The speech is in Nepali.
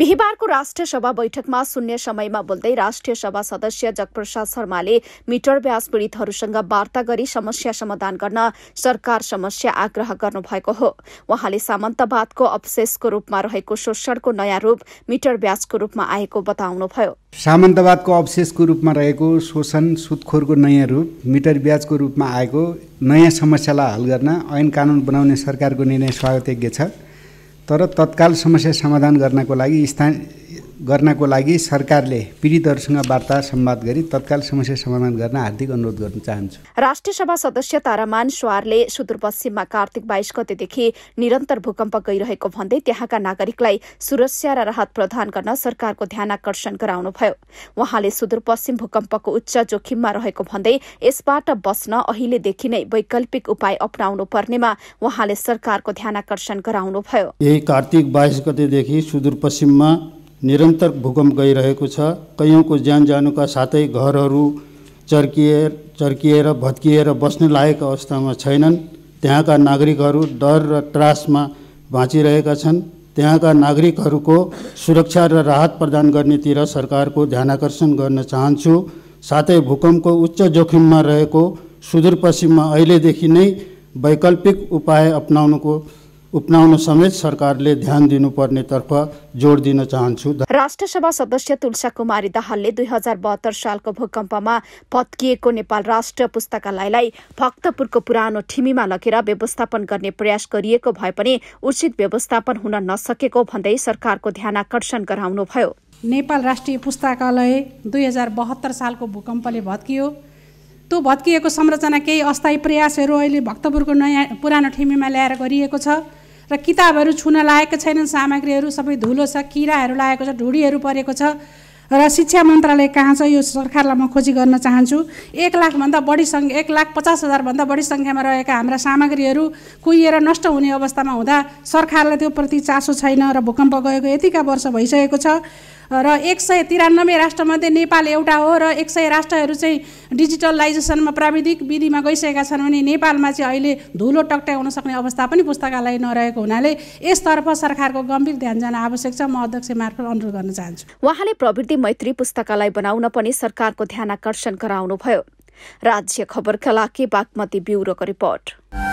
बिहिबारको राष्ट्रिय सभा बैठकमा शून्य समयमा बोल्दै राष्ट्रिय सभा सदस्य जगप्रसाद शर्माले मिटर ब्याज पीड़ितहरूसँग वार्ता गरी समस्या समाधान गर्न सरकार समस्या आग्रह गर्नुभएको हो उहाँले सामन्तवादको अवशेषको रूपमा रहेको शोषणको नयाँ रूप मिटर ब्याजको रूपमा आएको बताउनुभयो सामन्तवादको अवशेषको रूपमा रहेको शोषण सुतखोरको नयाँ रूप मिटर ब्याजको रूपमा आएको नयाँ समस्यालाई हल गर्न ऐन कानुन बनाउने सरकारको निर्णय स्वागतयोग्य छ तर तत्काल समस्या समाधान गर्नको लागि स्थान गर्नको लागि सरकारले पीडितहरूसँग वार्ता सम्वाद गरी तत्काल समस्या समाधान गर्न हार्दिक अनुरोध गर्न चाहन्छु राष्ट्रिय सभा सदस्य तारामान स्वारले सुदूरपश्चिममा कार्तिक बाइस गतेदेखि निरन्तर भूकम्प गइरहेको भन्दै त्यहाँका नागरिकलाई सुरक्षा र राहत प्रदान गर्न सरकारको ध्यान आकर्षण गराउनुभयो उहाँले सुदूरपश्चिम भूकम्पको उच्च जोखिममा रहेको भन्दै यसबाट बस्न अहिलेदेखि नै वैकल्पिक उपाय अप्नाउनु पर्नेमा उहाँले सरकारको ध्यान आकर्षण गराउनुभयो यही कार्तिक बाइस गतेदेखि सुदूरपश्चिममा निरन्तर भूकम्प गइरहेको छ कैयौँको ज्यान जानुका साथै घरहरू चर्किए चर्किएर भत्किएर बस्ने लायक अवस्थामा छैनन् त्यहाँका नागरिकहरू डर र त्रासमा बाँचिरहेका छन् त्यहाँका नागरिकहरूको सुरक्षा र राहत प्रदान गर्नेतिर सरकारको ध्यान आकर्षण गर्न चाहन्छु साथै भूकम्पको उच्च जोखिममा रहेको सुदूरपश्चिममा अहिलेदेखि नै वैकल्पिक उपाय अप्नाउनुको उप्नाउन समेत सरकारले ध्यान दिनुपर्नेतर्फ जोड दिन चाहन्छु राष्ट्रसभा सदस्य तुलसा कुमारी दाहालले दुई हजार बहत्तर सालको भूकम्पमा भत्किएको नेपाल राष्ट्र पुस्तकालयलाई भक्तपुरको पुरानो ठिमीमा लगेर व्यवस्थापन गर्ने प्रयास गरिएको भए पनि उचित व्यवस्थापन हुन नसकेको भन्दै सरकारको ध्यान आकर्षण गराउनुभयो नेपाल राष्ट्रिय पुस्तकालय दुई हजार बहत्तर सालको भूकम्पले भत्कियो त्यो भत्किएको संरचना केही अस्थायी प्रयासहरू अहिले भक्तपुरको नयाँ पुरानो ठिमीमा ल्याएर गरिएको छ र किताबहरू छुन लागेको छैनन् सामग्रीहरू सबै धुलो छ किराहरू लागेको छ ढुडीहरू परेको छ र शिक्षा मन्त्रालय कहाँ छ यो सरकारलाई म खोजी गर्न चाहन्छु एक लाखभन्दा बढी सङ्ख्या एक लाख पचास हजारभन्दा बढी सङ्ख्यामा रहेका हाम्रा सामग्रीहरू कुहिएर नष्ट हुने अवस्थामा हुँदा सरकारलाई त्यो प्रति चासो छैन र भूकम्प गएको यतिका वर्ष भइसकेको छ र एक सय तिरानब्बे राष्ट्रमध्ये नेपाल एउटा हो र एक सय राष्ट्रहरू चाहिँ डिजिटलाइजेसनमा प्राविधिक विधिमा गइसकेका छन् भने नेपालमा चाहिँ अहिले धुलो टक्ट्याउन सक्ने अवस्था पनि पुस्तकालय नरहेको हुनाले यसतर्फ सरकारको गम्भीर ध्यान जान आवश्यक छ म अध्यक्ष मार्फत अनुरोध गर्न चाहन्छु उहाँले प्रविधि मैत्री पुस्तकालय बनाउन पनि सरकारको ध्यान आकर्षण गराउनुभयो राज्य खबर लागि बागमती ब्युरोको रिपोर्ट